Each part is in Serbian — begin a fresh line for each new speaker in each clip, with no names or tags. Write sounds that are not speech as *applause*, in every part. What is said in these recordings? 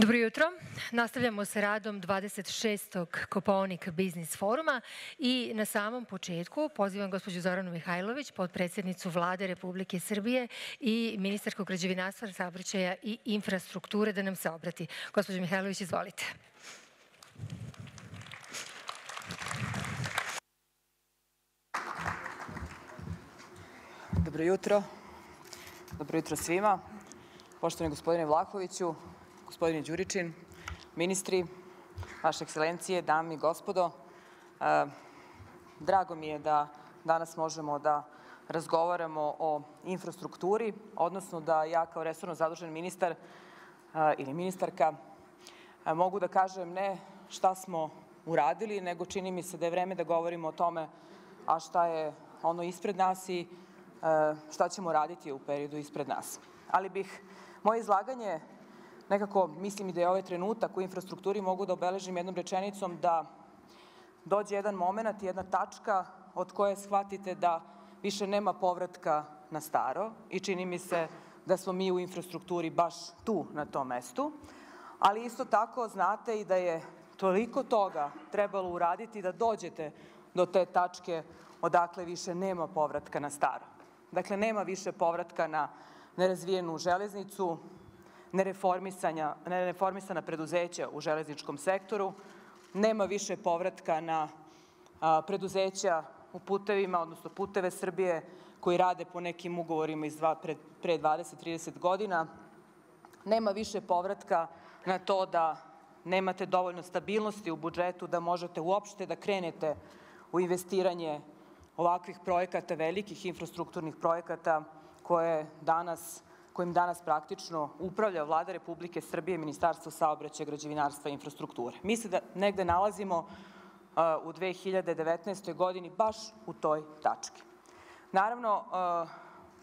Dobro jutro. Nastavljamo sa radom 26. Kopovnik Biznis foruma i na samom početku pozivam gospođu Zoranu Mihajlović, podpredsednicu vlade Republike Srbije i ministarko građevinarstva, saobraćaja i infrastrukture da nam se obrati. Gospođo Mihajlović, izvolite.
Dobro jutro. Dobro jutro svima. Poštovani gospodine Vlahoviću, gospodine Đuričin, ministri, vaše ekscelencije, dami i gospodo, e, drago mi je da danas možemo da razgovaramo o infrastrukturi, odnosno da ja kao resorno zadužen ministar e, ili ministarka e, mogu da kažem ne šta smo uradili, nego čini mi se da je vreme da govorimo o tome a šta je ono ispred nas i šta ćemo raditi u periodu ispred nas. Ali bih moje izlaganje nekako mislim i da je ovaj trenutak u infrastrukturi mogu da obeležim jednom rečenicom da dođe jedan moment, jedna tačka od koje shvatite da više nema povratka na staro i čini mi se da smo mi u infrastrukturi baš tu na tom mestu. Ali isto tako znate i da je toliko toga trebalo uraditi da dođete do te tačke odakle više nema povratka na staro. Dakle, nema više povratka na nerazvijenu železnicu, nereformisana preduzeća u železničkom sektoru, nema više povratka na preduzeća u putevima, odnosno puteve Srbije, koji rade po nekim ugovorima iz pre, pre 20-30 godina. Nema više povratka na to da nemate dovoljno stabilnosti u budžetu, da možete uopšte da krenete u investiranje ovakvih projekata, velikih infrastrukturnih projekata koje danas kojim danas praktično upravlja vlada Republike Srbije, Ministarstvo saobraćaja, građevinarstva i infrastrukture. Mi se da negde nalazimo uh, u 2019. godini baš u toj tački. Naravno, uh,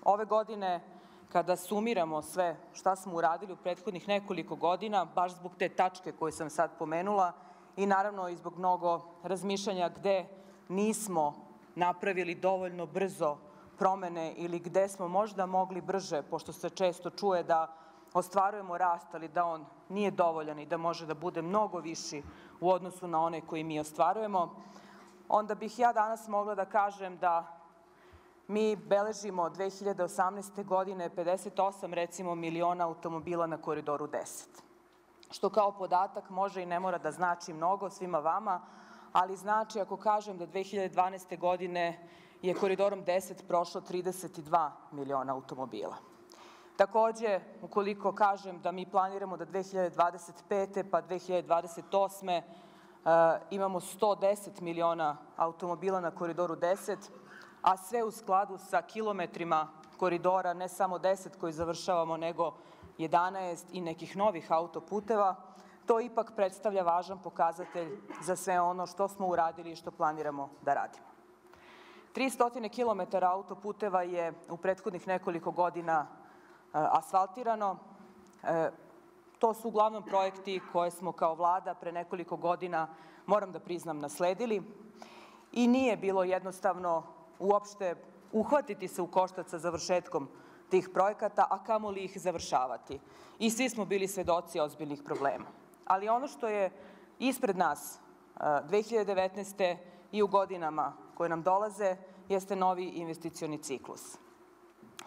ove godine kada sumiramo sve šta smo uradili u prethodnih nekoliko godina, baš zbog te tačke koje sam sad pomenula i naravno i zbog mnogo razmišljanja gde nismo napravili dovoljno brzo promene ili gde smo možda mogli brže, pošto se često čuje da ostvarujemo rast, ali da on nije dovoljan i da može da bude mnogo viši u odnosu na one koji mi ostvarujemo, onda bih ja danas mogla da kažem da mi beležimo 2018. godine 58 recimo miliona automobila na koridoru 10. Što kao podatak može i ne mora da znači mnogo svima vama, ali znači ako kažem da 2012. godine je koridorom 10 prošlo 32 miliona automobila. Takođe, ukoliko kažem da mi planiramo da 2025. pa 2028. E, imamo 110 miliona automobila na koridoru 10, a sve u skladu sa kilometrima koridora, ne samo 10 koji završavamo, nego 11 i nekih novih autoputeva, to ipak predstavlja važan pokazatelj za sve ono što smo uradili i što planiramo da radimo. 300 km autoputeva je u prethodnih nekoliko godina e, asfaltirano. E, to su uglavnom projekti koje smo kao vlada pre nekoliko godina, moram da priznam, nasledili i nije bilo jednostavno uopšte uhvatiti se u koštac sa završetkom tih projekata, a kamo li ih završavati. I svi smo bili svedoci ozbiljnih problema. Ali ono što je ispred nas 2019. E, i u godinama koje nam dolaze jeste novi investicioni ciklus.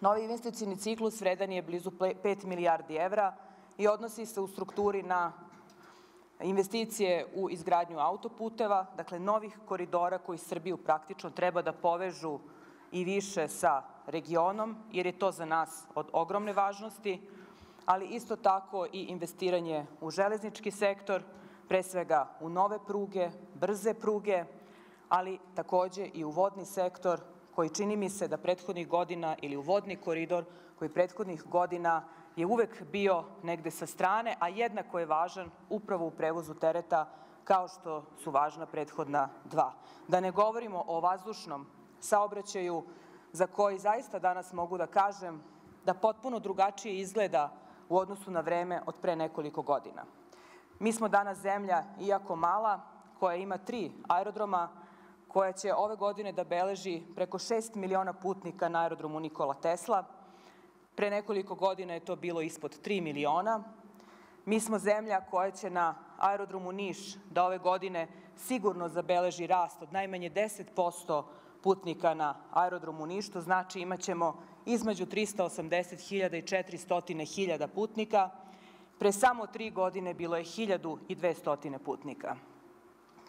Novi investicioni ciklus vredan je blizu 5 milijardi evra i odnosi se u strukturi na investicije u izgradnju autoputeva, dakle novih koridora koji Srbiju praktično treba da povežu i više sa regionom, jer je to za nas od ogromne važnosti, ali isto tako i investiranje u železnički sektor, pre svega u nove pruge, brze pruge, ali takođe i u vodni sektor koji čini mi se da prethodnih godina ili u vodni koridor koji prethodnih godina je uvek bio negde sa strane, a jednako je važan upravo u prevozu tereta kao što su važna prethodna dva. Da ne govorimo o vazdušnom saobraćaju za koji zaista danas mogu da kažem da potpuno drugačije izgleda u odnosu na vreme od pre nekoliko godina. Mi smo danas zemlja, iako mala, koja ima tri aerodroma, koja će ove godine da beleži preko 6 miliona putnika na aerodromu Nikola Tesla. Pre nekoliko godina je to bilo ispod 3 miliona. Mi smo zemlja koja će na aerodromu Niš da ove godine sigurno zabeleži rast od najmanje 10% putnika na aerodromu Niš, to znači imaćemo između 380.000 i 400.000 putnika. Pre samo tri godine bilo je 1200 putnika.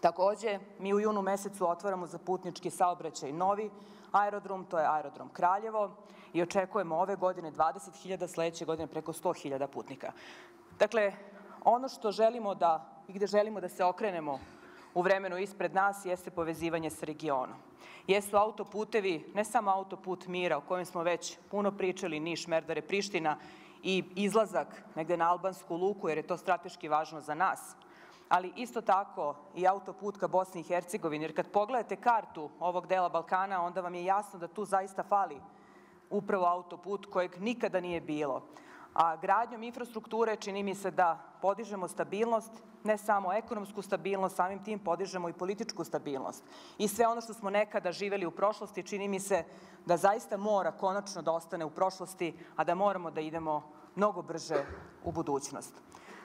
Takođe, mi u junu mesecu otvaramo za putnički saobraćaj novi aerodrom, to je aerodrom Kraljevo i očekujemo ove godine 20.000, sledeće godine preko 100.000 putnika. Dakle, ono što želimo da i gde želimo da se okrenemo u vremenu ispred nas jeste povezivanje sa regionom. Jesu autoputevi, ne samo autoput mira o kojem smo već puno pričali, Niš, Merdare, Priština i izlazak negde na albansku luku jer je to strateški važno za nas, ali isto tako i autoput ka Bosni i Hercegovini, jer kad pogledate kartu ovog dela Balkana, onda vam je jasno da tu zaista fali upravo autoput kojeg nikada nije bilo. A gradnjom infrastrukture čini mi se da podižemo stabilnost, ne samo ekonomsku stabilnost, samim tim podižemo i političku stabilnost. I sve ono što smo nekada živeli u prošlosti čini mi se da zaista mora konačno da ostane u prošlosti, a da moramo da idemo mnogo brže u budućnost.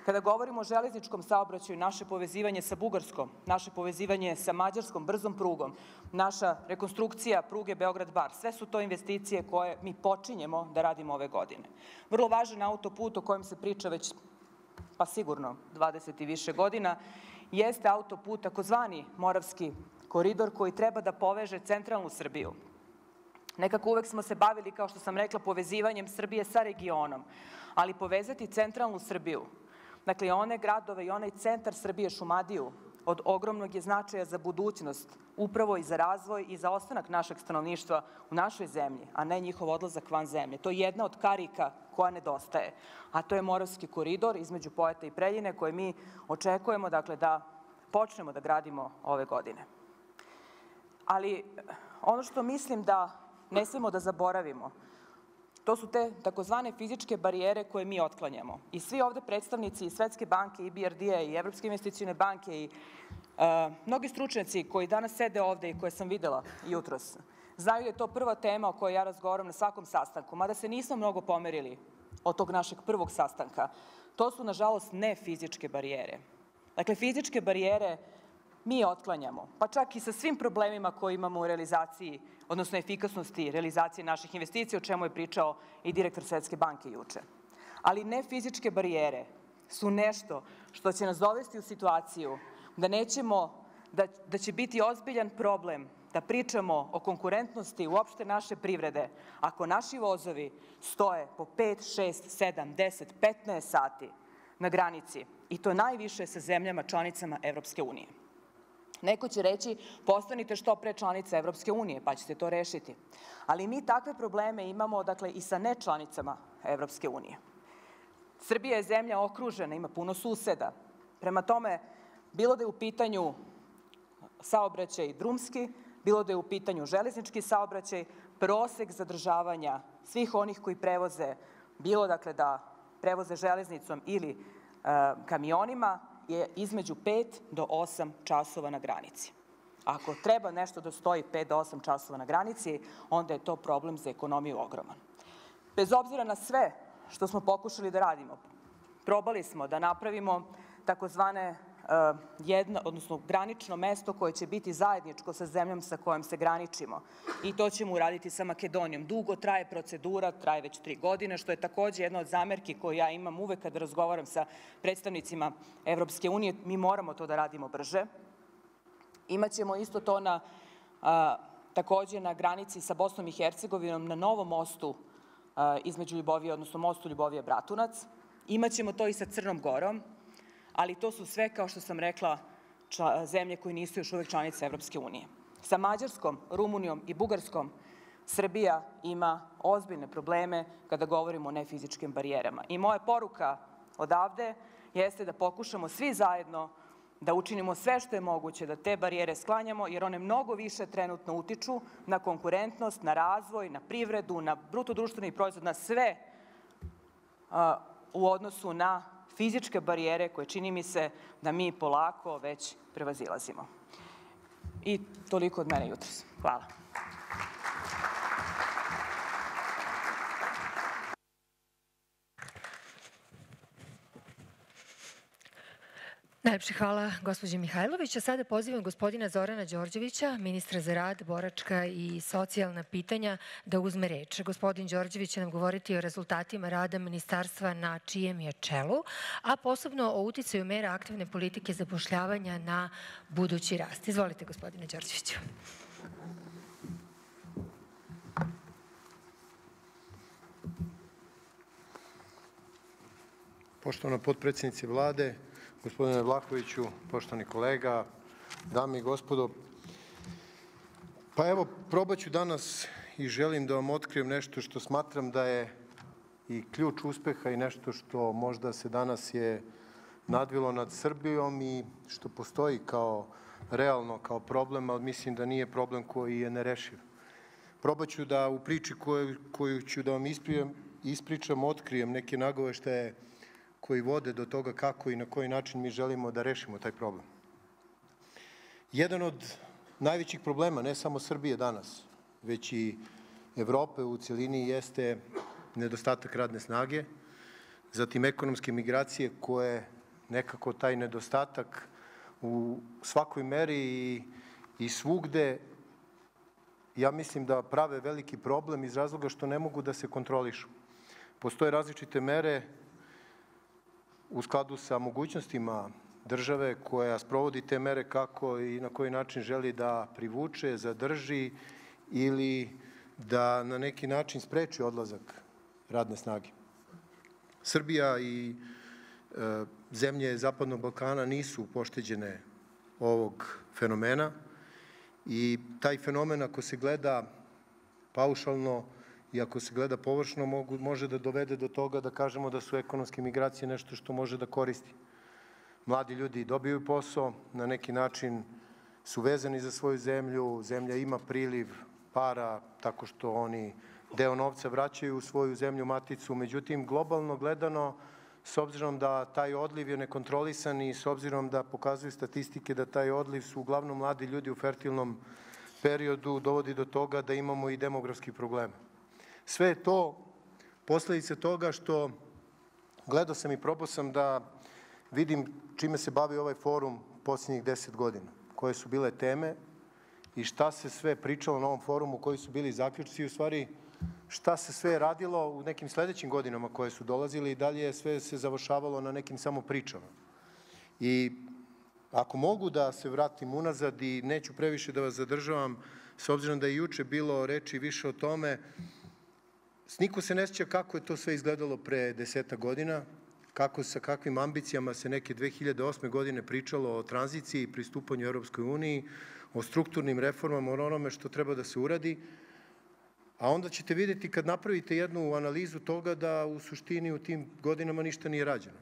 Kada govorimo o železničkom saobraćaju, naše povezivanje sa Bugarskom, naše povezivanje sa Mađarskom brzom prugom, naša rekonstrukcija pruge Beograd-Bar, sve su to investicije koje mi počinjemo da radimo ove godine. Vrlo važan autoput o kojem se priča već pa sigurno 20 i više godina, jeste autoput takozvani Moravski koridor koji treba da poveže centralnu Srbiju, Nekako uvek smo se bavili, kao što sam rekla, povezivanjem Srbije sa regionom, ali povezati centralnu Srbiju Dakle, one gradove i onaj centar Srbije Šumadiju od ogromnog je značaja za budućnost, upravo i za razvoj i za ostanak našeg stanovništva u našoj zemlji, a ne njihov odlazak van zemlje. To je jedna od karika koja nedostaje, a to je Moravski koridor između Pojeta i Preljine koje mi očekujemo dakle, da počnemo da gradimo ove godine. Ali ono što mislim da ne smemo da zaboravimo To su te takozvane fizičke barijere koje mi otklanjamo. I svi ovde predstavnici i Svetske banke, i BRD-a, i Evropske investicijone banke, i e, mnogi stručnjaci koji danas sede ovde i koje sam videla jutros, znaju da je to prva tema o kojoj ja razgovaram na svakom sastanku, mada se nismo mnogo pomerili od tog našeg prvog sastanka. To su, nažalost, ne fizičke barijere. Dakle, fizičke barijere mi otklanjamo, pa čak i sa svim problemima koje imamo u realizaciji, odnosno efikasnosti realizacije naših investicija, o čemu je pričao i direktor Svetske banke juče. Ali ne fizičke barijere su nešto što će nas dovesti u situaciju da nećemo, da, da će biti ozbiljan problem da pričamo o konkurentnosti uopšte naše privrede ako naši vozovi stoje po 5, 6, 7, 10, 15 sati na granici i to najviše sa zemljama članicama Evropske unije. Neko će reći postanite što pre članice Evropske unije, pa ćete to rešiti. Ali mi takve probleme imamo dakle, i sa nečlanicama Evropske unije. Srbija je zemlja okružena, ima puno suseda. Prema tome, bilo da je u pitanju saobraćaj drumski, bilo da je u pitanju železnički saobraćaj, prosek zadržavanja svih onih koji prevoze, bilo dakle da prevoze železnicom ili e, kamionima, je između 5 do 8 časova na granici. Ako treba nešto da stoji 5 do 8 časova na granici, onda je to problem za ekonomiju ogroman. Bez obzira na sve što smo pokušali da radimo, probali smo da napravimo takozvane Eh, jedno, odnosno granično mesto koje će biti zajedničko sa zemljom sa kojom se graničimo. I to ćemo uraditi sa Makedonijom. Dugo traje procedura, traje već tri godine, što je takođe jedna od zamerki koju ja imam uvek kad razgovaram sa predstavnicima Evropske unije. Mi moramo to da radimo brže. Imaćemo isto to na a, takođe na granici sa Bosnom i Hercegovinom na novom mostu a, između Ljubovije, odnosno mostu Ljubovije Bratunac. Imaćemo to i sa Crnom Gorom, ali to su sve, kao što sam rekla, zemlje koje nisu još uvek članice Evropske unije. Sa Mađarskom, Rumunijom i Bugarskom Srbija ima ozbiljne probleme kada govorimo o nefizičkim barijerama. I moja poruka odavde jeste da pokušamo svi zajedno da učinimo sve što je moguće da te barijere sklanjamo, jer one mnogo više trenutno utiču na konkurentnost, na razvoj, na privredu, na brutodruštveni proizvod, na sve uh, u odnosu na fizičke barijere koje čini mi se da mi polako već prevazilazimo. I toliko od mene jutros. Hvala.
Najlepše hvala gospođe Mihajlović. A sada pozivam gospodina Zorana Đorđevića, ministra za rad, boračka i socijalna pitanja, da uzme reč. Gospodin Đorđević će nam govoriti o rezultatima rada ministarstva na čijem je čelu, a posebno o uticaju mera aktivne politike zapošljavanja na budući rast. Izvolite, gospodine Đorđeviću.
Poštovana potpredsednice vlade, Gospodine Vlakoviću, poštovani kolega, dame i gospodo, pa evo, probaću danas i želim da vam otkrijem nešto što smatram da je i ključ uspeha i nešto što možda se danas je nadvilo nad Srbijom i što postoji kao realno, kao problem, ali mislim da nije problem koji je nerešiv. Probaću da u priči koju, koju ću da vam ispričam, otkrijem neke nagove što je koji vode do toga kako i na koji način mi želimo da rešimo taj problem. Jedan od najvećih problema, ne samo Srbije danas, već i Evrope u celini, jeste nedostatak radne snage, zatim ekonomske migracije koje nekako taj nedostatak u svakoj meri i, i svugde ja mislim da prave veliki problem iz razloga što ne mogu da se kontrolišu. Postoje različite mere u skladu sa mogućnostima države koja sprovodi te mere kako i na koji način želi da privuče, zadrži ili da na neki način spreči odlazak radne snage. Srbija i e, zemlje Zapadnog Balkana nisu pošteđene ovog fenomena i taj fenomen ako se gleda paušalno i ako se gleda površno mogu, može da dovede do toga da kažemo da su ekonomske migracije nešto što može da koristi. Mladi ljudi dobiju posao, na neki način su vezani za svoju zemlju, zemlja ima priliv para tako što oni deo novca vraćaju u svoju zemlju maticu, međutim globalno gledano s obzirom da taj odliv je nekontrolisan i s obzirom da pokazuju statistike da taj odliv su uglavnom mladi ljudi u fertilnom periodu dovodi do toga da imamo i demografski problem. Sve je to posledice toga što gledao sam i probao sam da vidim čime se bavi ovaj forum posljednjih deset godina, koje su bile teme i šta se sve pričalo na ovom forumu, koji su bili zaključci i u stvari šta se sve radilo u nekim sledećim godinama koje su dolazili i dalje sve se završavalo na nekim samo pričama. I ako mogu da se vratim unazad i neću previše da vas zadržavam, s obzirom da je juče bilo reči više o tome, Niko se ne sjeća kako je to sve izgledalo pre deseta godina, kako sa kakvim ambicijama se neke 2008. godine pričalo o tranziciji i pristupanju Europskoj uniji, o strukturnim reformama, o onome što treba da se uradi, a onda ćete videti kad napravite jednu analizu toga da u suštini u tim godinama ništa nije rađeno.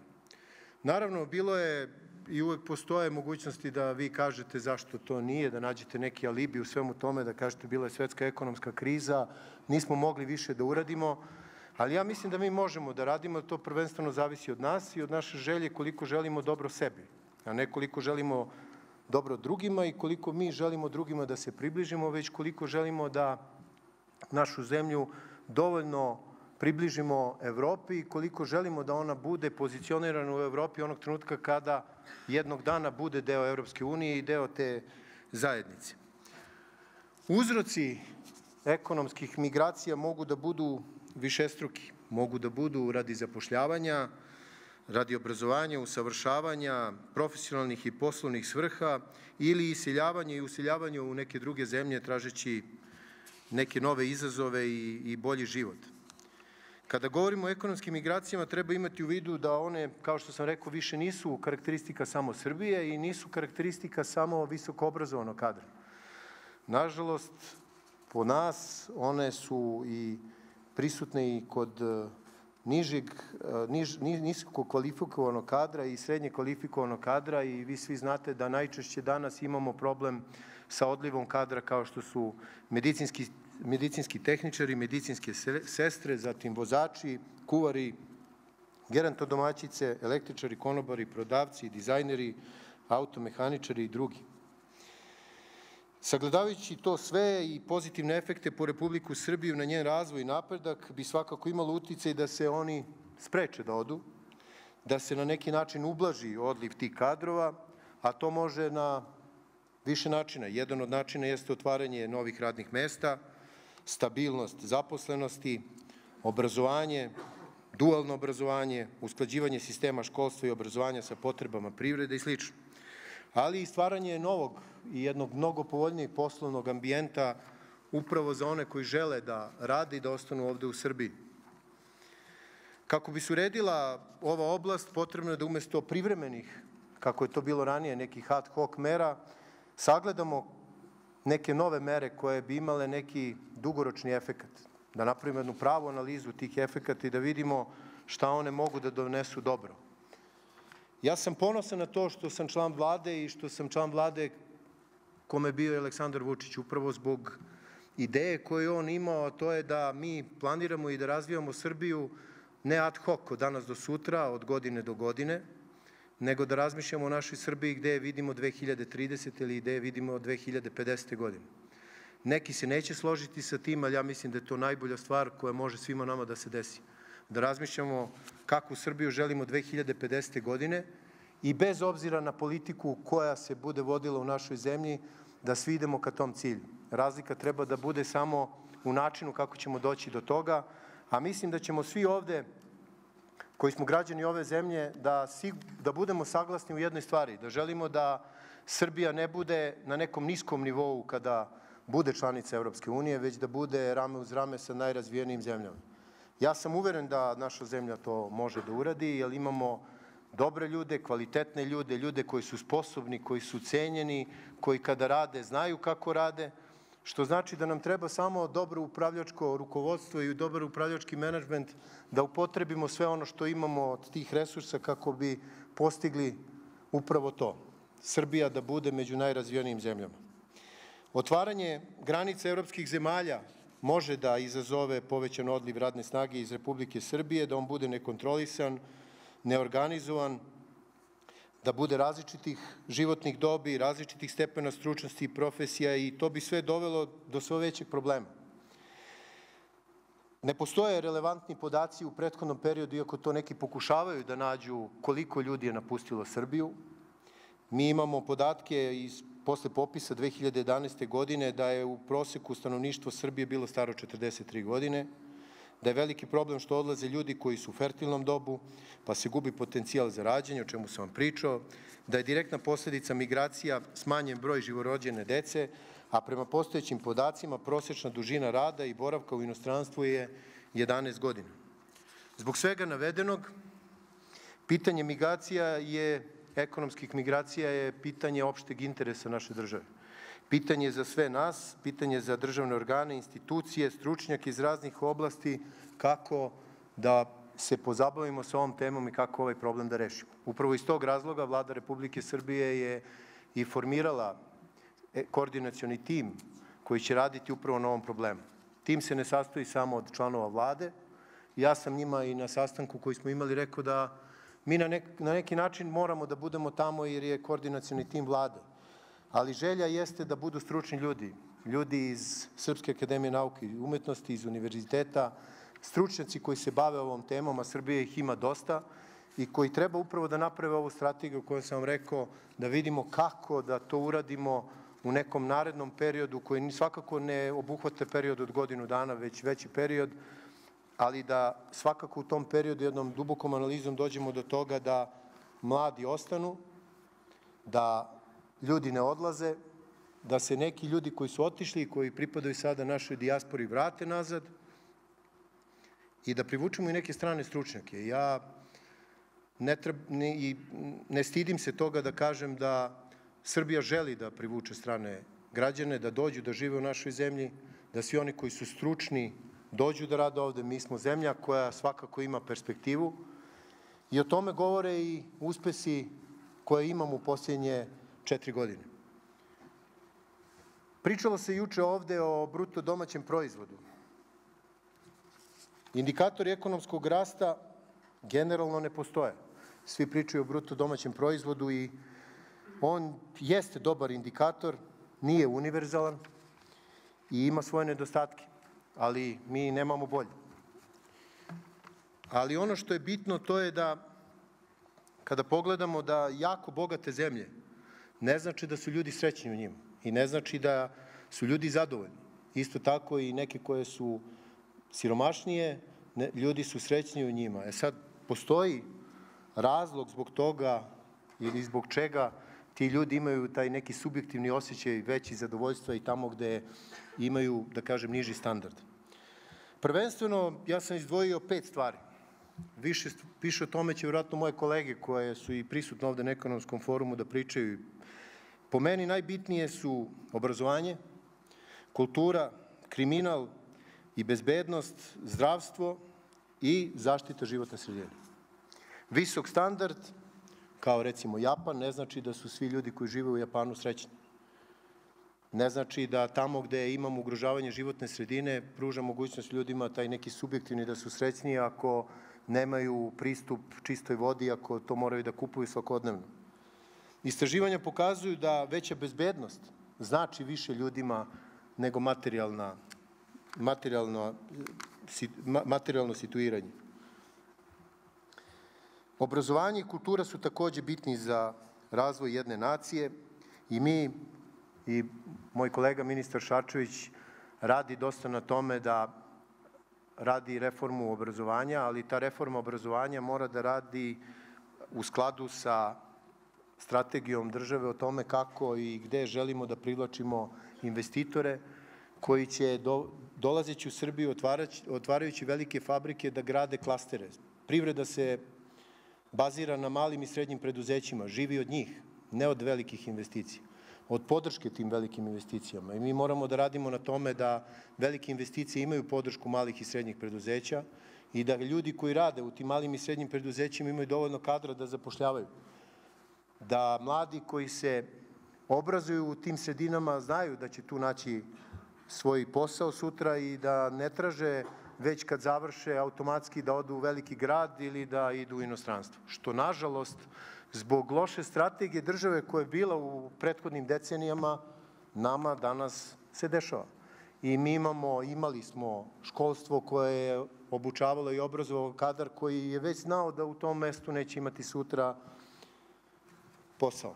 Naravno, bilo je i uvek postoje mogućnosti da vi kažete zašto to nije, da nađete neki alibi u svemu tome, da kažete bila je svetska ekonomska kriza, nismo mogli više da uradimo, ali ja mislim da mi možemo da radimo, to prvenstveno zavisi od nas i od naše želje koliko želimo dobro sebi, a ne koliko želimo dobro drugima i koliko mi želimo drugima da se približimo, već koliko želimo da našu zemlju dovoljno približimo Evropi i koliko želimo da ona bude pozicionirana u Evropi onog trenutka kada jednog dana bude deo Evropske unije i deo te zajednice. Uzroci ekonomskih migracija mogu da budu višestruki. Mogu da budu radi zapošljavanja, radi obrazovanja, usavršavanja, profesionalnih i poslovnih svrha ili isiljavanje i usiljavanje u neke druge zemlje tražeći neke nove izazove i, i bolji život. Kada govorimo o ekonomskim migracijama, treba imati u vidu da one, kao što sam rekao, više nisu karakteristika samo Srbije i nisu karakteristika samo visokoobrazovanog kadra. Nažalost, po nas one su i prisutne i kod e, nižeg, e, niž, nisko kvalifikovano kadra i srednje kvalifikovano kadra i vi svi znate da najčešće danas imamo problem sa odlivom kadra kao što su medicinski medicinski tehničari, medicinske sestre, zatim vozači, kuvari, gerantodomaćice, električari, konobari, prodavci, dizajneri, automehaničari i drugi. Sagledavajući to sve i pozitivne efekte po Republiku Srbiju na njen razvoj i napredak bi svakako imalo uticaj da se oni spreče da odu, da se na neki način ublaži odliv tih kadrova, a to može na više načina. Jedan od načina jeste otvaranje novih radnih mesta – stabilnost zaposlenosti, obrazovanje, dualno obrazovanje, usklađivanje sistema školstva i obrazovanja sa potrebama privrede i sl. Ali i stvaranje novog i jednog mnogo povoljnijeg poslovnog ambijenta upravo za one koji žele da radi i da ostanu ovde u Srbiji. Kako bi se uredila ova oblast, potrebno je da umesto privremenih, kako je to bilo ranije, nekih ad hoc mera, sagledamo neke nove mere koje bi imale neki dugoročni efekat. Da napravimo jednu pravu analizu tih efekata i da vidimo šta one mogu da donesu dobro. Ja sam ponosan na to što sam član vlade i što sam član vlade kome je bio Aleksandar Vučić, upravo zbog ideje koju on imao, a to je da mi planiramo i da razvijamo Srbiju ne ad hoc od danas do sutra, od godine do godine, nego da razmišljamo o našoj Srbiji gde je vidimo 2030. ili gde je vidimo 2050. godine. Neki se neće složiti sa tim, ali ja mislim da je to najbolja stvar koja može svima nama da se desi. Da razmišljamo kakvu Srbiju želimo 2050. godine i bez obzira na politiku koja se bude vodila u našoj zemlji, da svi idemo ka tom cilju. Razlika treba da bude samo u načinu kako ćemo doći do toga, a mislim da ćemo svi ovde koji smo građani ove zemlje, da, da budemo saglasni u jednoj stvari, da želimo da Srbija ne bude na nekom niskom nivou kada bude članica Evropske unije, već da bude rame uz rame sa najrazvijenijim zemljama. Ja sam uveren da naša zemlja to može da uradi, jer imamo dobre ljude, kvalitetne ljude, ljude koji su sposobni, koji su cenjeni, koji kada rade znaju kako rade – što znači da nam treba samo dobro upravljačko rukovodstvo i dobar upravljački menadžment da upotrebimo sve ono što imamo od tih resursa kako bi postigli upravo to. Srbija da bude među najrazvijenijim zemljama. Otvaranje granica evropskih zemalja može da izazove povećan odliv radne snage iz Republike Srbije, da on bude nekontrolisan, neorganizovan, da bude različitih životnih dobi, različitih stepena stručnosti i profesija i to bi sve dovelo do sve većeg problema. Ne postoje relevantni podaci u prethodnom periodu, iako to neki pokušavaju da nađu koliko ljudi je napustilo Srbiju. Mi imamo podatke iz posle popisa 2011. godine da je u proseku stanovništvo Srbije bilo staro 43 godine, da je veliki problem što odlaze ljudi koji su u fertilnom dobu, pa se gubi potencijal za rađanje, o čemu sam vam pričao, da je direktna posledica migracija smanjen broj živorođene dece, a prema postojećim podacima prosečna dužina rada i boravka u inostranstvu je 11 godina. Zbog svega navedenog, pitanje migracija je, ekonomskih migracija je pitanje opšteg interesa naše države. Pitanje za sve nas, pitanje za državne organe, institucije, stručnjak iz raznih oblasti, kako da se pozabavimo sa ovom temom i kako ovaj problem da rešimo. Upravo iz tog razloga vlada Republike Srbije je i formirala e, koordinacioni tim koji će raditi upravo na ovom problemu. Tim se ne sastoji samo od članova vlade. Ja sam njima i na sastanku koji smo imali rekao da mi na, na neki način moramo da budemo tamo jer je koordinacioni tim vlade Ali želja jeste da budu stručni ljudi, ljudi iz Srpske akademije nauke i umetnosti, iz univerziteta, stručnjaci koji se bave ovom temom, a Srbije ih ima dosta, i koji treba upravo da naprave ovu strategiju koju sam vam rekao, da vidimo kako da to uradimo u nekom narednom periodu koji svakako ne obuhvata period od godinu dana, već veći period, ali da svakako u tom periodu jednom dubokom analizom dođemo do toga da mladi ostanu, da ljudi ne odlaze, da se neki ljudi koji su otišli i koji pripadaju sada našoj dijaspori vrate nazad i da privučemo i neke strane stručnjake. Ja ne, treb, ne, i ne stidim se toga da kažem da Srbija želi da privuče strane građane, da dođu da žive u našoj zemlji, da svi oni koji su stručni dođu da rade ovde. Mi smo zemlja koja svakako ima perspektivu i o tome govore i uspesi koje imamo u posljednje četiri godine. Pričalo se juče ovde o bruto domaćem proizvodu. Indikatori ekonomskog rasta generalno ne postoje. Svi pričaju o bruto domaćem proizvodu i on jeste dobar indikator, nije univerzalan i ima svoje nedostatke, ali mi nemamo bolje. Ali ono što je bitno to je da kada pogledamo da jako bogate zemlje, ne znači da su ljudi srećni u njima i ne znači da su ljudi zadovoljni. Isto tako i neke koje su siromašnije, ne, ljudi su srećni u njima. E sad, postoji razlog zbog toga ili zbog čega ti ljudi imaju taj neki subjektivni osjećaj veći zadovoljstva i tamo gde imaju, da kažem, niži standard. Prvenstveno, ja sam izdvojio pet stvari. Više, više o tome će vratno moje kolege koje su i prisutne ovde na ekonomskom forumu da pričaju Po meni najbitnije su obrazovanje, kultura, kriminal i bezbednost, zdravstvo i zaštita životne sredine. Visok standard, kao recimo Japan, ne znači da su svi ljudi koji žive u Japanu srećni. Ne znači da tamo gde imamo ugrožavanje životne sredine pruža mogućnost ljudima taj neki subjektivni da su srećni ako nemaju pristup čistoj vodi, ako to moraju da kupuju svakodnevno. Istraživanja pokazuju da veća bezbednost znači više ljudima nego materijalna, materijalno, materijalno situiranje. Obrazovanje i kultura su takođe bitni za razvoj jedne nacije i mi i moj kolega ministar Šačević radi dosta na tome da radi reformu obrazovanja, ali ta reforma obrazovanja mora da radi u skladu sa strategijom države o tome kako i gde želimo da privlačimo investitore koji će do, dolazeći u Srbiju otvarać, otvarajući velike fabrike da grade klastere. Privreda se bazira na malim i srednjim preduzećima, živi od njih, ne od velikih investicija od podrške tim velikim investicijama. I mi moramo da radimo na tome da velike investicije imaju podršku malih i srednjih preduzeća i da ljudi koji rade u tim malim i srednjim preduzećima imaju dovoljno kadra da zapošljavaju da mladi koji se obrazuju u tim sredinama znaju da će tu naći svoj posao sutra i da ne traže već kad završe automatski da odu u veliki grad ili da idu u inostranstvo. Što nažalost, zbog loše strategije države koja je bila u prethodnim decenijama, nama danas se dešava. I mi imamo, imali smo školstvo koje je obučavalo i obrazovalo kadar koji je već znao da u tom mestu neće imati sutra učenje posao.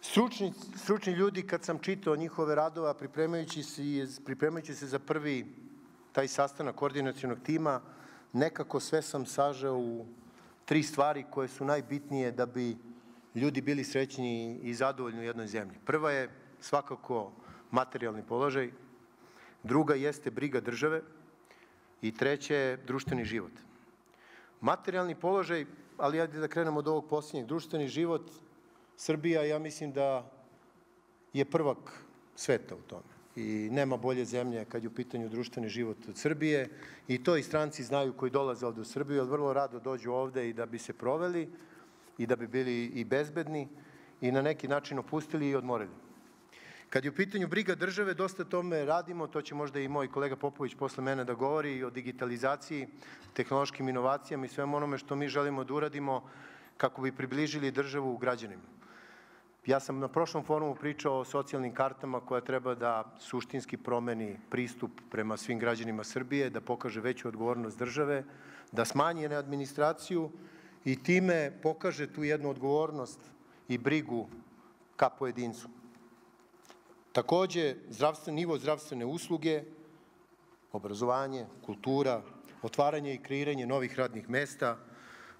Stručni, stručni ljudi, kad sam čitao njihove radova, pripremajući se, pripremajući se za prvi taj sastanak koordinacijonog tima, nekako sve sam sažao u tri stvari koje su najbitnije da bi ljudi bili srećni i zadovoljni u jednoj zemlji. Prva je svakako materijalni položaj, druga jeste briga države i treće je društveni život. Materijalni položaj ali ja da krenemo od ovog posljednjeg. Društveni život Srbija, ja mislim da je prvak sveta u tome. I nema bolje zemlje kad je u pitanju društveni život od Srbije. I to i stranci znaju koji dolaze ovde u Srbiju, ali vrlo rado dođu ovde i da bi se proveli i da bi bili i bezbedni i na neki način opustili i odmorili. Kad je u pitanju briga države, dosta tome radimo, to će možda i moj kolega Popović posle mene da govori o digitalizaciji, tehnološkim inovacijama i svemu onome što mi želimo da uradimo kako bi približili državu građanima. Ja sam na prošlom forumu pričao o socijalnim kartama koja treba da suštinski promeni pristup prema svim građanima Srbije, da pokaže veću odgovornost države, da smanji administraciju i time pokaže tu jednu odgovornost i brigu ka pojedincu. Takođe, zdravstven, nivo zdravstvene usluge, obrazovanje, kultura, otvaranje i kreiranje novih radnih mesta,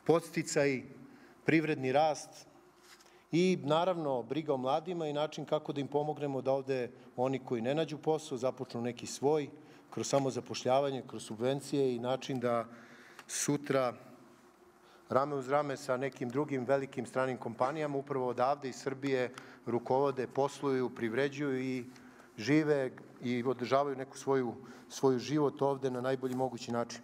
podsticaj, privredni rast i naravno briga o mladima i način kako da im pomognemo da ovde oni koji ne nađu posao započnu neki svoj, kroz samozapošljavanje, kroz subvencije i način da sutra rame uz rame sa nekim drugim velikim stranim kompanijama upravo odavde iz Srbije rukovode, posluju, privređuju i žive i održavaju neku svoju, svoju život ovde na najbolji mogući način.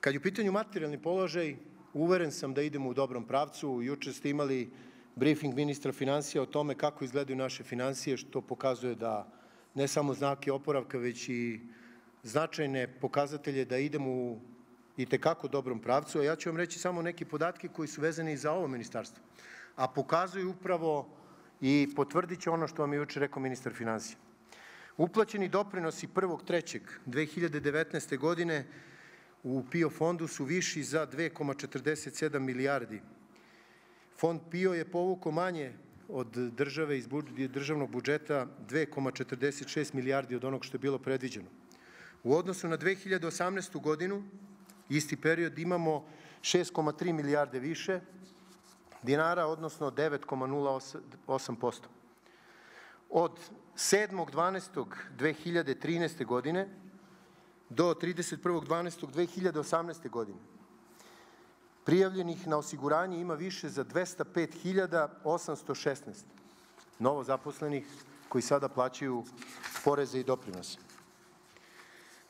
Kad je u pitanju materijalni položaj, uveren sam da idemo u dobrom pravcu. Juče ste imali briefing ministra financija o tome kako izgledaju naše financije, što pokazuje da ne samo znake oporavka, već i značajne pokazatelje da idemo u i tekako dobrom pravcu, a ja ću vam reći samo neki podatke koji su vezani za ovo ministarstvo a pokazuju upravo i potvrdit će ono što vam je juče rekao ministar financija. Uplaćeni doprinosi 1.3.2019. godine u PIO fondu su viši za 2,47 milijardi. Fond PIO je povuko manje od države iz državnog budžeta 2,46 milijardi od onog što je bilo predviđeno. U odnosu na 2018. godinu, isti period, imamo 6,3 milijarde više, dinara, odnosno 9,08%. Od 7.12.2013. godine do 31.12.2018. godine prijavljenih na osiguranje ima više za 205.816 novo zaposlenih koji sada plaćaju poreze i doprinose.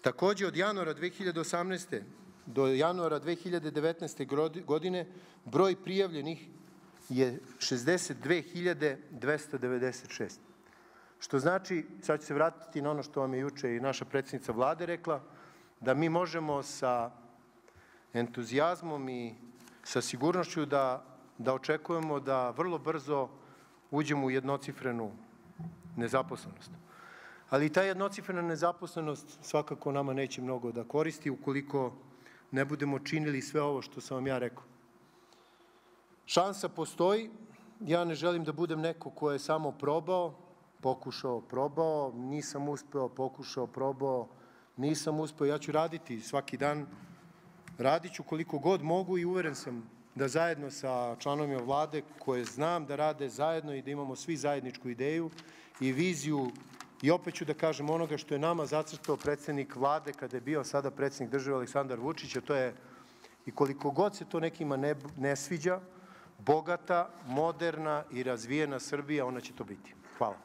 Takođe, od januara 2018. do januara 2019. godine broj prijavljenih je 62.296. Što znači, sad ću se vratiti na ono što vam je juče i naša predsjednica vlade rekla, da mi možemo sa entuzijazmom i sa sigurnošću da, da očekujemo da vrlo brzo uđemo u jednocifrenu nezaposlenost. Ali ta jednocifrena nezaposlenost svakako nama neće mnogo da koristi ukoliko ne budemo činili sve ovo što sam vam ja rekao. Šansa postoji, ja ne želim da budem neko ko je samo probao, pokušao, probao, nisam uspeo, pokušao, probao, nisam uspeo, ja ću raditi svaki dan, radit ću koliko god mogu i uveren sam da zajedno sa članovima vlade koje znam da rade zajedno i da imamo svi zajedničku ideju i viziju i opet ću da kažem onoga što je nama zacrtao predsednik vlade kada je bio sada predsednik države Aleksandar Vučić, a to je i koliko god se to nekima ne, ne sviđa, bogata, moderna i razvijena Srbija, ona će to biti. Hvala.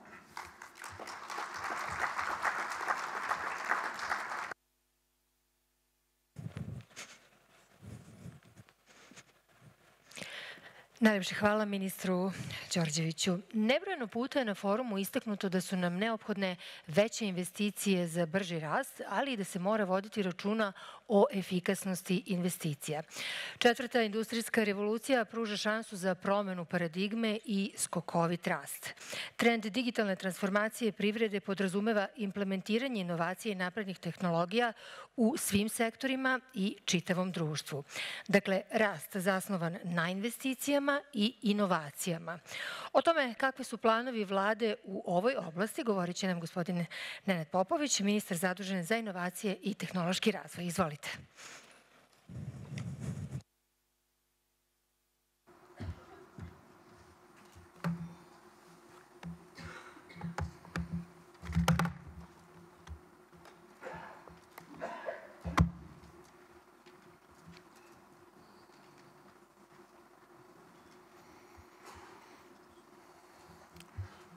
Najlepše hvala ministru Đorđeviću. Nebrojeno puta je na forumu istaknuto da su nam neophodne veće investicije za brži rast, ali i da se mora voditi računa o efikasnosti investicija. Četvrta industrijska revolucija pruža šansu za promenu paradigme i skokovit rast. Trend digitalne transformacije privrede podrazumeva implementiranje inovacije i naprednih tehnologija u svim sektorima i čitavom društvu. Dakle, rast zasnovan na investicijama i inovacijama. O tome kakve su planovi vlade u ovoj oblasti govorit će nam gospodin Nenad Popović, ministar zadužen za inovacije i tehnološki razvoj. Izvolite. Izvolite.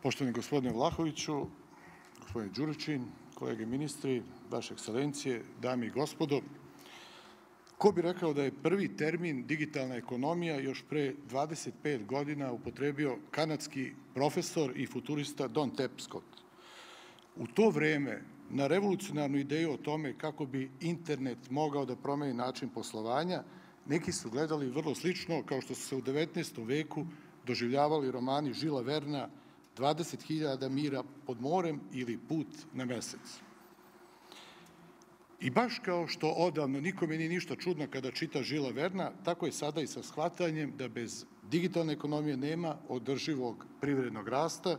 Poštovani gospodine Vlahoviću, gospodine Đuričin, kolege ministri, vaše ekscelencije, dami i gospodo, ko bi rekao da je prvi termin digitalna ekonomija još pre 25 godina upotrebio kanadski profesor i futurista Don Tapscott. U to vreme na revolucionarnu ideju o tome kako bi internet mogao da promeni način poslovanja, neki su gledali vrlo slično kao što su se u 19. veku doživljavali romani Žila Verna, 20.000 mira pod morem ili put na mesec. I baš kao što odavno nikome nije ništa čudno kada čita Žila Verna, tako je sada i sa shvatanjem da bez digitalne ekonomije nema održivog privrednog rasta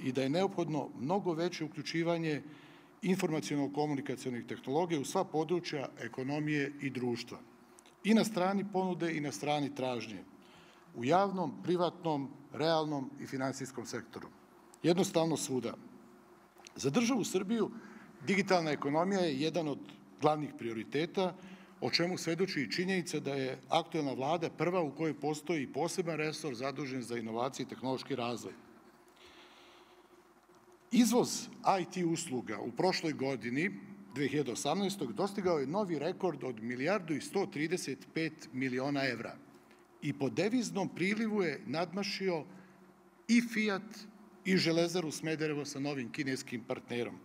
i da je neophodno mnogo veće uključivanje informacijono-komunikacijonih tehnologija u sva područja ekonomije i društva. I na strani ponude i na strani tražnje u javnom, privatnom, realnom i finansijskom sektoru. Jednostavno svuda. Za državu Srbiju digitalna ekonomija je jedan od glavnih prioriteta, o čemu svedoči i činjenica da je aktuelna vlada prva u kojoj postoji poseban resor zadužen za inovacije i tehnološki razvoj. Izvoz IT usluga u prošloj godini 2018. dostigao je novi rekord od milijardu i 135 miliona evra i po deviznom prilivu je nadmašio i Fiat i Železaru Smederevo sa novim kineskim partnerom.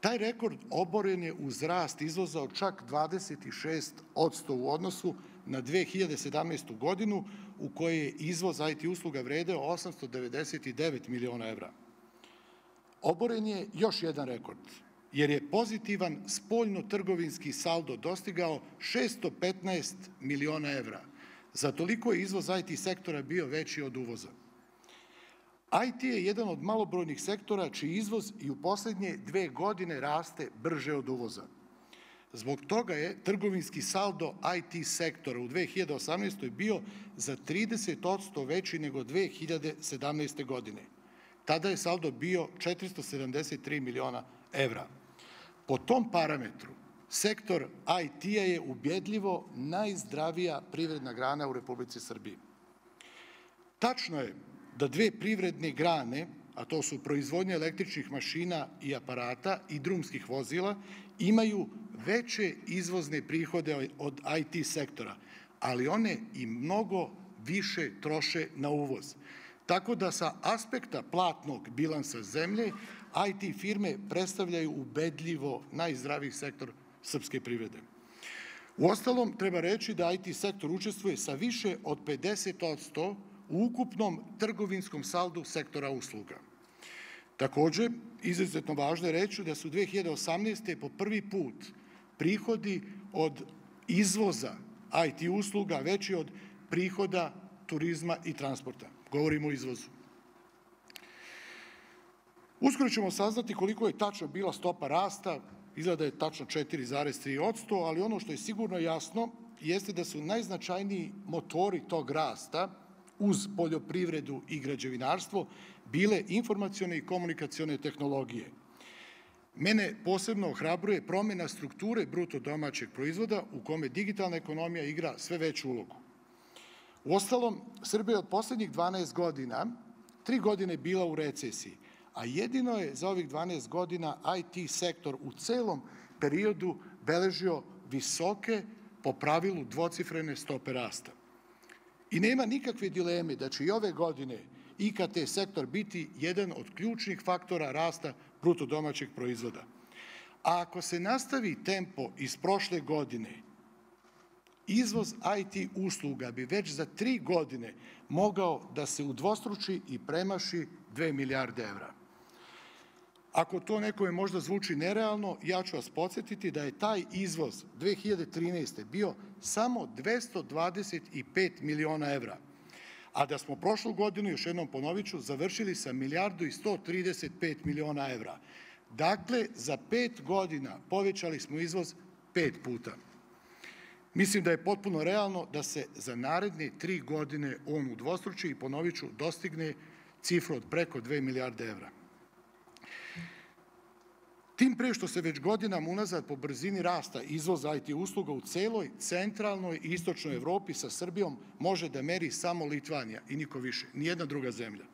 Taj rekord oboren je uz rast izvoza od čak 26 odsto u odnosu na 2017. godinu u kojoj je izvoz IT usluga vredeo 899 miliona evra. Oboren je još jedan rekord, jer je pozitivan spoljno-trgovinski saldo dostigao 615 miliona evra, Za toliko je izvoz IT sektora bio veći od uvoza. IT je jedan od malobrojnih sektora čiji izvoz i u poslednje dve godine raste brže od uvoza. Zbog toga je trgovinski saldo IT sektora u 2018. bio za 30% veći nego 2017. godine. Tada je saldo bio 473 miliona evra. Po tom parametru sektor IT-a je ubjedljivo najzdravija privredna grana u Republici Srbiji. Tačno je da dve privredne grane, a to su proizvodnje električnih mašina i aparata i drumskih vozila, imaju veće izvozne prihode od IT sektora, ali one i mnogo više troše na uvoz. Tako da sa aspekta platnog bilansa zemlje IT firme predstavljaju ubedljivo najzdraviji sektor srpske privrede. U ostalom, treba reći da IT sektor učestvuje sa više od 50% u ukupnom trgovinskom saldu sektora usluga. Takođe, izuzetno važno je reći da su 2018. po prvi put prihodi od izvoza IT usluga veći od prihoda turizma i transporta. Govorimo o izvozu. Uskoro ćemo saznati koliko je tačno bila stopa rasta izgleda da je tačno 4,3 ali ono što je sigurno jasno jeste da su najznačajniji motori tog rasta uz poljoprivredu i građevinarstvo bile informacione i komunikacione tehnologije. Mene posebno ohrabruje promjena strukture bruto domaćeg proizvoda u kome digitalna ekonomija igra sve veću ulogu. U ostalom, Srbija je od poslednjih 12 godina, tri godine bila u recesiji, a jedino je za ovih 12 godina IT sektor u celom periodu beležio visoke, po pravilu, dvocifrene stope rasta. I nema nikakve dileme da će i ove godine IKT sektor biti jedan od ključnih faktora rasta brutodomaćeg proizvoda. A ako se nastavi tempo iz prošle godine, izvoz IT usluga bi već za tri godine mogao da se udvostruči i premaši 2 milijarde evra. Ako to nekome možda zvuči nerealno, ja ću vas podsjetiti da je taj izvoz 2013. bio samo 225 miliona evra, a da smo prošlu godinu, još jednom ponovit ću, završili sa milijardu i 135 miliona evra. Dakle, za pet godina povećali smo izvoz pet puta. Mislim da je potpuno realno da se za naredne tri godine on udvostruči i ponovit ću, dostigne cifru od preko 2 milijarde evra. Tim pre što se već godinama unazad po brzini rasta izvoza IT usluga u celoj centralnoj i istočnoj Evropi sa Srbijom može da meri samo Litvanija i niko više, nijedna druga zemlja.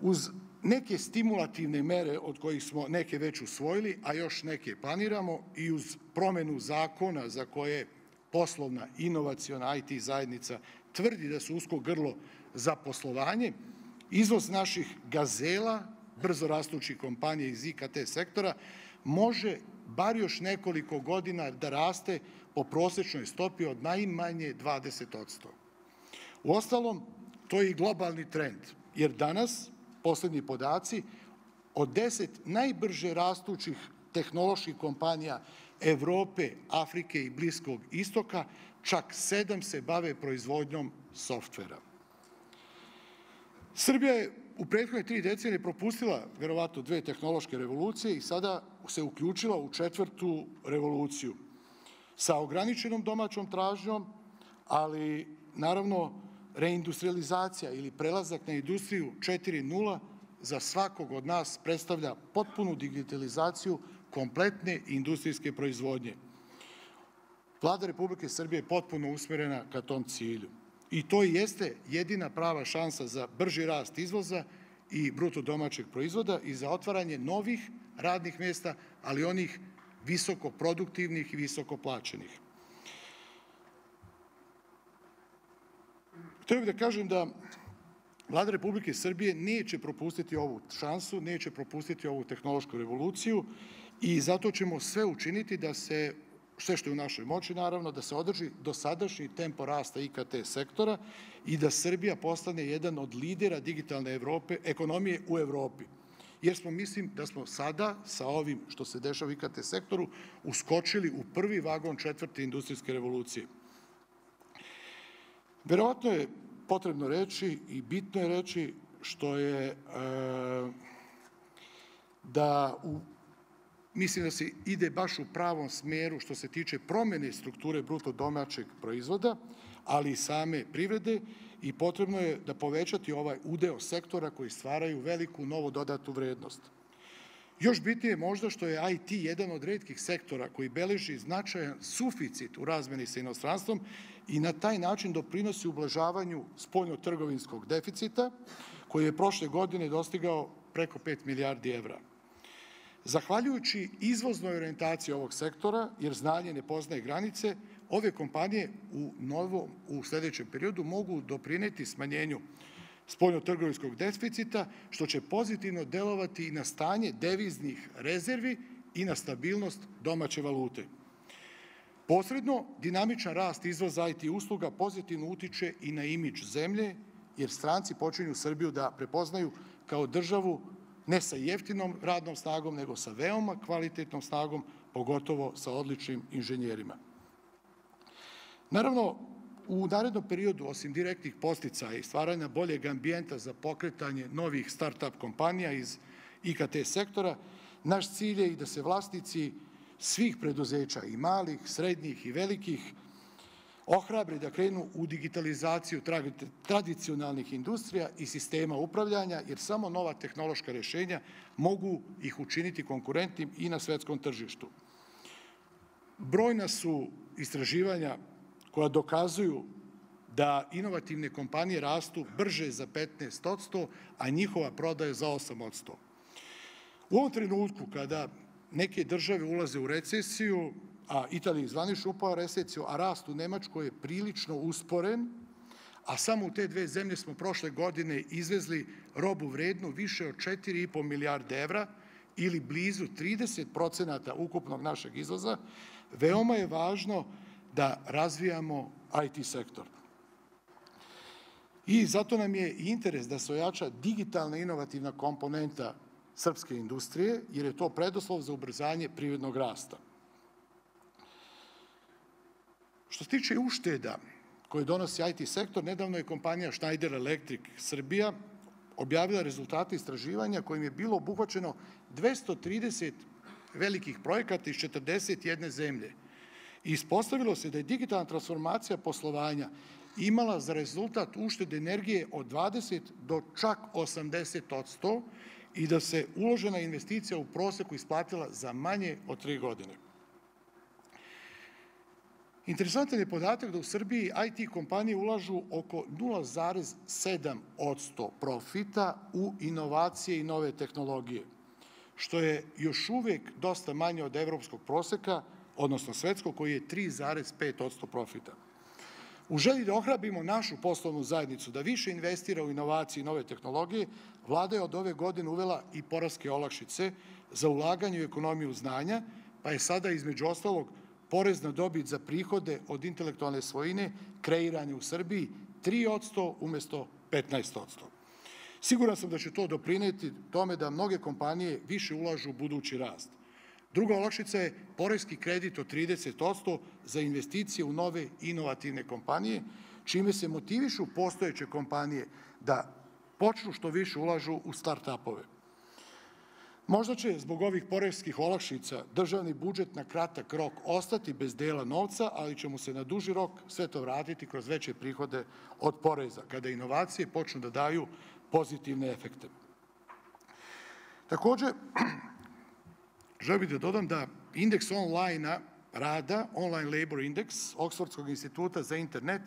Uz neke stimulativne mere od kojih smo neke već usvojili, a još neke planiramo i uz promenu zakona za koje poslovna, inovaciona IT zajednica tvrdi da su usko grlo za poslovanje, izvoz naših gazela brzo rastućih kompanija iz IKT sektora, može bar još nekoliko godina da raste po prosečnoj stopi od najmanje 20%. U ostalom, to je i globalni trend, jer danas, poslednji podaci, od 10 najbrže rastućih tehnoloških kompanija Evrope, Afrike i Bliskog istoka, čak sedam se bave proizvodnjom softvera. Srbija je u prethodne tri decenije propustila verovatno dve tehnološke revolucije i sada se uključila u četvrtu revoluciju sa ograničenom domaćom tražnjom, ali naravno reindustrializacija ili prelazak na industriju 4.0 za svakog od nas predstavlja potpunu digitalizaciju kompletne industrijske proizvodnje. Vlada Republike Srbije je potpuno usmerena ka tom cilju. I to jeste jedina prava šansa za brži rast izvoza i bruto domaćeg proizvoda i za otvaranje novih radnih mjesta, ali onih visoko produktivnih i visoko plaćenih. Htio bih da kažem da Vlada Republike Srbije neće propustiti ovu šansu, neće propustiti ovu tehnološku revoluciju i zato ćemo sve učiniti da se sve što je u našoj moći, naravno, da se održi dosadašnji tempo rasta IKT sektora i da Srbija postane jedan od lidera digitalne Evrope, ekonomije u Evropi. Jer smo, mislim, da smo sada sa ovim što se dešava u IKT sektoru uskočili u prvi vagon četvrte industrijske revolucije. Verovatno je potrebno reći i bitno je reći što je eh, da u mislim da se ide baš u pravom smeru što se tiče promene strukture bruto domaćeg proizvoda, ali i same privrede i potrebno je da povećati ovaj udeo sektora koji stvaraju veliku novo dodatu vrednost. Još bitnije je možda što je IT jedan od redkih sektora koji beleži značajan suficit u razmeni sa inostranstvom i na taj način doprinosi ublažavanju spoljno-trgovinskog deficita koji je prošle godine dostigao preko 5 milijardi evra. Zahvaljujući izvoznoj orijentaciji ovog sektora, jer znanje ne poznaje granice, ove kompanije u, novom, u sledećem periodu mogu doprineti smanjenju spoljno-trgovinskog deficita, što će pozitivno delovati i na stanje deviznih rezervi i na stabilnost domaće valute. Posredno, dinamičan rast izvoza IT usluga pozitivno utiče i na imidž zemlje, jer stranci počinju Srbiju da prepoznaju kao državu ne sa jeftinom radnom snagom, nego sa veoma kvalitetnom snagom, pogotovo sa odličnim inženjerima. Naravno, u narednom periodu, osim direktnih postica i stvaranja boljeg ambijenta za pokretanje novih start-up kompanija iz IKT sektora, naš cilj je i da se vlasnici svih preduzeća, i malih, srednjih i velikih, ohrabri da krenu u digitalizaciju tradicionalnih industrija i sistema upravljanja, jer samo nova tehnološka rešenja mogu ih učiniti konkurentnim i na svetskom tržištu. Brojna su istraživanja koja dokazuju da inovativne kompanije rastu brže za 15%, a njihova prodaja za 8%. U ovom trenutku, kada neke države ulaze u recesiju, a Italiji zvanično upao recesiju, a rast u Nemačkoj je prilično usporen, a samo u te dve zemlje smo prošle godine izvezli robu vrednu više od 4,5 milijarde evra ili blizu 30% ukupnog našeg izlaza, veoma je važno da razvijamo IT sektor. I zato nam je interes da se ojača digitalna inovativna komponenta srpske industrije, jer je to predoslov za ubrzanje privrednog rasta. Što se tiče ušteda koje donosi IT sektor, nedavno je kompanija Schneider Electric Srbija objavila rezultate istraživanja kojim je bilo obuhvaćeno 230 velikih projekata iz 41 zemlje. I ispostavilo se da je digitalna transformacija poslovanja imala za rezultat uštede energije od 20 do čak 80 od 100 i da se uložena investicija u proseku isplatila za manje od 3 godine. Interesantan je podatak da u Srbiji IT kompanije ulažu oko 0,7% profita u inovacije i nove tehnologije, što je još uvek dosta manje od evropskog proseka, odnosno svetskog, koji je 3,5% profita. U želji da ohrabimo našu poslovnu zajednicu da više investira u inovacije i nove tehnologije, vlada je od ove godine uvela i poraske olakšice za ulaganje u ekonomiju znanja, pa je sada između ostalog porez na dobit za prihode od intelektualne svojine kreiranje u Srbiji 3% umesto 15%. Siguran sam da će to doprineti tome da mnoge kompanije više ulažu u budući rast. Druga olakšica je porezki kredit od 30% za investicije u nove inovativne kompanije, čime se motivišu postojeće kompanije da počnu što više ulažu u start-upove. Možda će zbog ovih poreskih olakšica državni budžet na kratak rok ostati bez dela novca, ali će mu se na duži rok sve to vratiti kroz veće prihode od poreza, kada inovacije počnu da daju pozitivne efekte. Takođe, *clears throat* želim bih da dodam da indeks online-a rada, Online Labor Index Oksfordskog instituta za internet,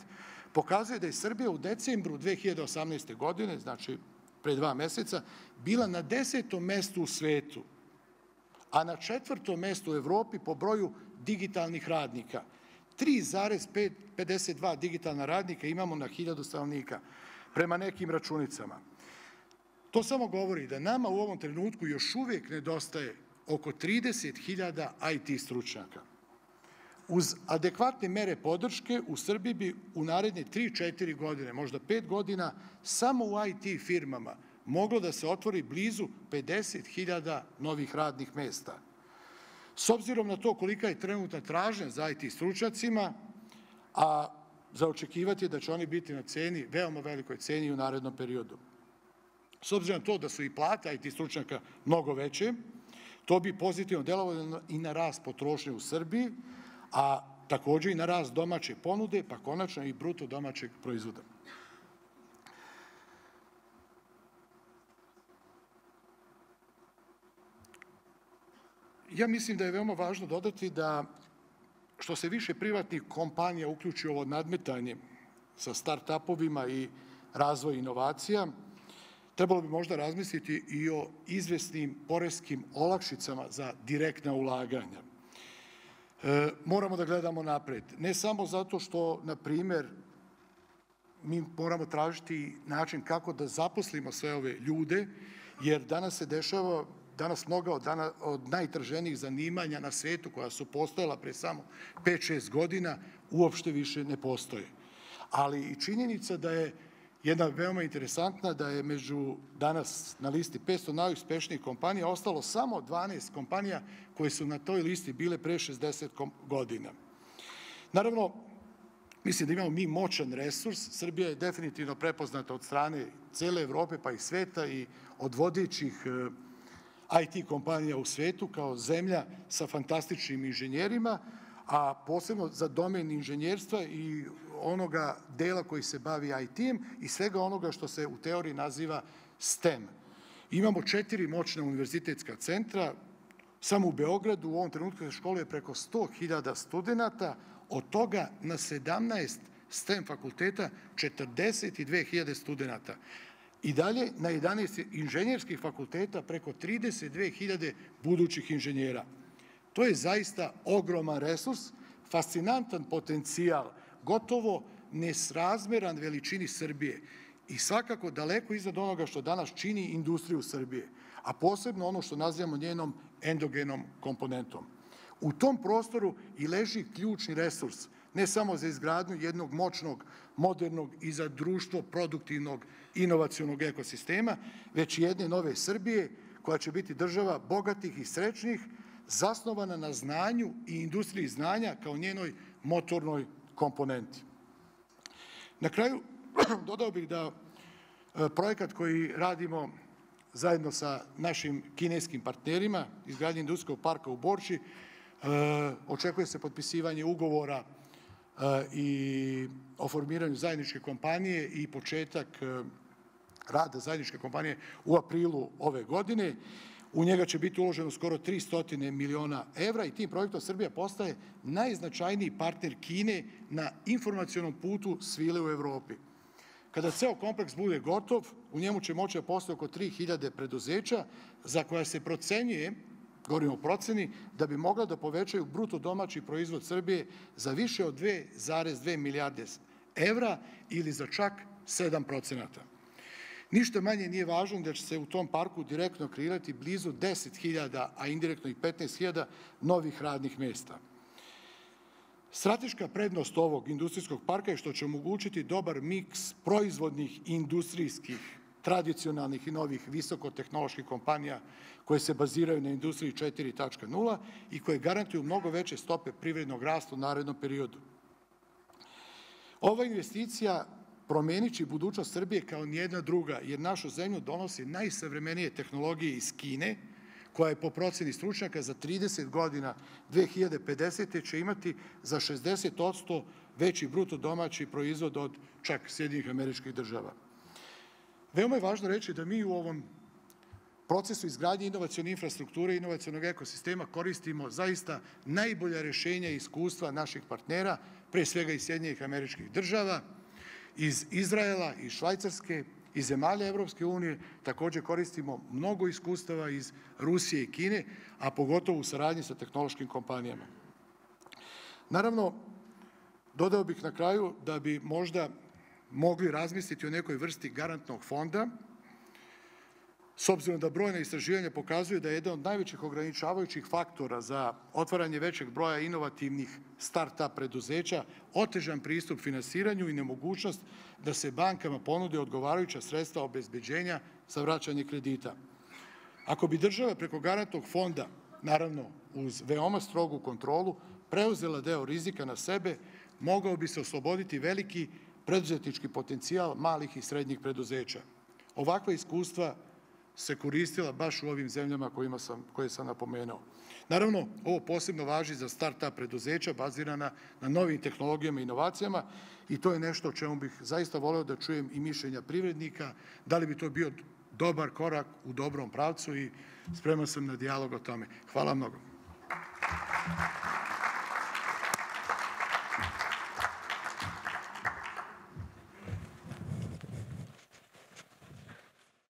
pokazuje da je Srbija u decembru 2018. godine, znači pre dva meseca, bila na desetom mestu u svetu, a na četvrtom mestu u Evropi po broju digitalnih radnika. 3,52 digitalna radnika imamo na hiljadu stanovnika, prema nekim računicama. To samo govori da nama u ovom trenutku još uvijek nedostaje oko 30.000 IT stručnjaka. Uz adekvatne mere podrške u Srbiji bi u naredne 3-4 godine, možda 5 godina, samo u IT firmama moglo da se otvori blizu 50.000 novih radnih mesta. S obzirom na to kolika je trenutna tražnja za IT stručacima, a za očekivati je da će oni biti na ceni, veoma velikoj ceni u narednom periodu. S obzirom na to da su i plate IT stručnjaka mnogo veće, to bi pozitivno delovalo i na rast potrošnje u Srbiji, a takođe i na rast domaće ponude, pa konačno i bruto domaćeg proizvoda. Ja mislim da je veoma važno dodati da što se više privatnih kompanija uključi ovo nadmetanje sa start-upovima i razvoj inovacija, trebalo bi možda razmisliti i o izvesnim poreskim olakšicama za direktna ulaganja. E, moramo da gledamo napred. Ne samo zato što, na primer, mi moramo tražiti način kako da zaposlimo sve ove ljude, jer danas se dešava, danas mnoga od, dana, od najtrženijih zanimanja na svetu koja su postojala pre samo 5-6 godina, uopšte više ne postoje. Ali i činjenica da je jedna veoma interesantna, da je među danas na listi 500 najuspešnijih kompanija ostalo samo 12 kompanija koje su na toj listi bile pre 60 godina. Naravno, mislim da imamo mi moćan resurs. Srbija je definitivno prepoznata od strane cele Evrope pa i sveta i od vodećih eh, IT kompanija u svetu kao zemlja sa fantastičnim inženjerima, a posebno za domen inženjerstva i onoga dela koji se bavi IT-em i svega onoga što se u teoriji naziva STEM. Imamo četiri moćna univerzitetska centra, Samo u Beogradu u ovom trenutku se školuje preko 100.000 studenta, od toga na 17 STEM fakulteta 42.000 studenta. I dalje na 11 inženjerskih fakulteta preko 32.000 budućih inženjera. To je zaista ogroman resurs, fascinantan potencijal, gotovo nesrazmeran veličini Srbije i svakako daleko iznad onoga što danas čini industriju Srbije a posebno ono što nazivamo njenom endogenom komponentom. U tom prostoru i leži ključni resurs, ne samo za izgradnju jednog moćnog, modernog i za društvo produktivnog, inovacijonog ekosistema, već i jedne nove Srbije koja će biti država bogatih i srećnih, zasnovana na znanju i industriji znanja kao njenoj motornoj komponenti. Na kraju, *clears throat* dodao bih da e, projekat koji radimo zajedno sa našim kineskim partnerima, izgradnje industrijskog parka u Borči, e, očekuje se potpisivanje ugovora e, i o formiranju zajedničke kompanije i početak e, rada zajedničke kompanije u aprilu ove godine. U njega će biti uloženo skoro 300 miliona evra i tim projektom Srbija postaje najznačajniji partner Kine na informacijonom putu svile u Evropi. Kada ceo kompleks bude gotov, u njemu će moći da postoje oko 3000 preduzeća za koja se procenjuje, govorimo o proceni, da bi mogla da povećaju bruto domaći proizvod Srbije za više od 2,2 milijarde evra ili za čak 7 procenata. Ništa manje nije važno da će se u tom parku direktno kreirati blizu 10.000, a indirektno i 15.000 novih radnih mesta. Strateška prednost ovog industrijskog parka je što će omogućiti dobar miks proizvodnih industrijskih, tradicionalnih i novih visokotehnoloških kompanija koje se baziraju na industriji 4.0 i koje garantuju mnogo veće stope privrednog rasta u narednom periodu. Ova investicija promenići budućnost Srbije kao nijedna druga, jer našu zemlju donosi najsavremenije tehnologije iz Kine, koja je po proceni stručnjaka za 30 godina 2050. će imati za 60% veći bruto domaći proizvod od čak Sjedinih američkih država. Veoma je važno reći da mi u ovom procesu izgradnje inovacijone infrastrukture i inovacijonog ekosistema koristimo zaista najbolja rešenja i iskustva naših partnera, pre svega iz Sjedinjih američkih država, iz Izraela, iz Švajcarske, i zemalja Evropske unije, takođe koristimo mnogo iskustava iz Rusije i Kine, a pogotovo u saradnji sa tehnološkim kompanijama. Naravno, dodao bih na kraju da bi možda mogli razmisliti o nekoj vrsti garantnog fonda, S obzirom da brojne istraživanja pokazuju da je jedan od najvećih ograničavajućih faktora za otvaranje većeg broja inovativnih start-up preduzeća otežan pristup finansiranju i nemogućnost da se bankama ponude odgovarajuća sredstva obezbeđenja za vraćanje kredita. Ako bi država preko garantnog fonda, naravno uz veoma strogu kontrolu, preuzela deo rizika na sebe, mogao bi se osloboditi veliki preduzetnički potencijal malih i srednjih preduzeća. Ovakva iskustva se koristila baš u ovim zemljama sam, koje sam napomenuo. Naravno, ovo posebno važi za start-up preduzeća bazirana na novim tehnologijama i inovacijama i to je nešto o čemu bih zaista voleo da čujem i mišljenja privrednika, da li bi to bio dobar korak u dobrom pravcu i spreman sam na dijalog o tome. Hvala mnogo.